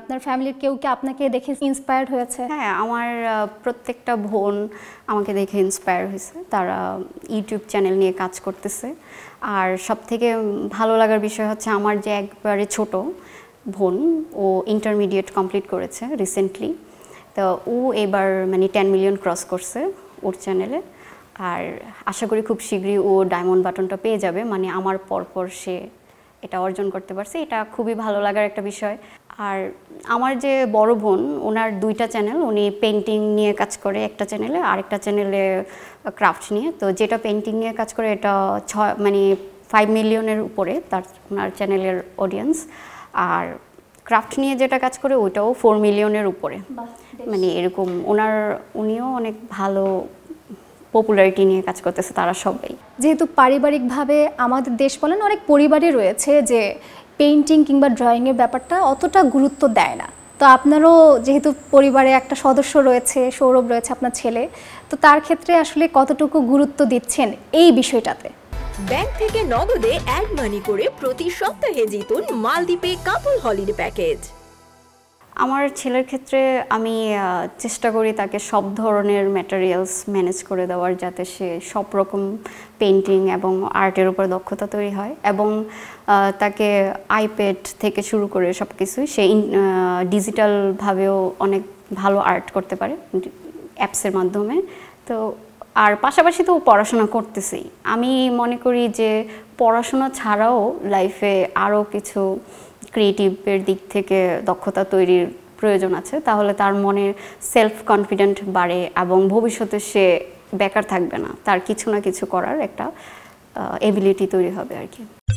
আপনার ফ্যামিলির কেউ কি আপনাকে দেখে ইন্সপায়ার্ড হয়েছে হ্যাঁ আমার প্রত্যেকটা বোন আমাকে দেখে ইন্সপায়ার হয়েছে তারা ইউটিউব চ্যানেল নিয়ে কাজ করতেছে আর সব থেকে ভালো লাগার বিষয় হচ্ছে আমার যে একবারে ছোট বোন ও ইন্টারমিডিয়েট কমপ্লিট করেছে রিসেন্টলি তো ও এবার মানে টেন মিলিয়ন ক্রস করছে ওর চ্যানেলে আর আশা করি খুব শীঘ্রই ও ডায়মন্ড বাটনটা পেয়ে যাবে মানে আমার পরপর সে এটা অর্জন করতে পারছে এটা খুবই ভালো লাগার একটা বিষয় আর আমার যে বড় বোন ওনার দুইটা চ্যানেল উনি পেন্টিং নিয়ে কাজ করে একটা চ্যানেলে আরেকটা চ্যানেলে ক্রাফট নিয়ে তো যেটা পেন্টিং নিয়ে কাজ করে এটা ছ মানে ফাইভ মিলিয়নের উপরে তার ওনার চ্যানেলের অডিয়েন্স আর ক্রাফট নিয়ে যেটা কাজ করে ওইটাও ফোর মিলিয়নের উপরে মানে এরকম ওনার উনিও অনেক ভালো পপুলারিটি নিয়ে কাজ করতেছে তারা সবাই যেহেতু পারিবারিকভাবে আমাদের দেশ বলেন অনেক পরিবারই রয়েছে যে পেইন্টিং কিংবা ড্রয়িংয়ের ব্যাপারটা অতটা গুরুত্ব দেয় না তো আপনারও যেহেতু পরিবারে একটা সদস্য রয়েছে সৌরভ রয়েছে আপনার ছেলে তো তার ক্ষেত্রে আসলে কতটুকু গুরুত্ব দিচ্ছেন এই বিষয়টাতে ব্যাংক থেকে নগদে অ্যাড মানি করে প্রতি সপ্তাহে জিতুন মালদ্বীপে কাপল হলিডে প্যাকেজ আমার ছেলের ক্ষেত্রে আমি চেষ্টা করি তাকে সব ধরনের ম্যাটেরিয়ালস ম্যানেজ করে দেওয়ার যাতে সে সব রকম পেন্টিং এবং আর্টের উপর দক্ষতা তৈরি হয় এবং তাকে আইপ্যাড থেকে শুরু করে সব কিছুই সে ডিজিটালভাবেও অনেক ভালো আর্ট করতে পারে অ্যাপসের মাধ্যমে তো আর পাশাপাশি তো পড়াশোনা করতেছি আমি মনে করি যে পড়াশোনা ছাড়াও লাইফে আরও কিছু ক্রিয়েটিভের দিক থেকে দক্ষতা তৈরির প্রয়োজন আছে তাহলে তার মনে সেলফ কনফিডেন্ট বাড়ে এবং ভবিষ্যতে সে বেকার থাকবে না তার কিছু না কিছু করার একটা এবিলিটি তৈরি হবে আর কি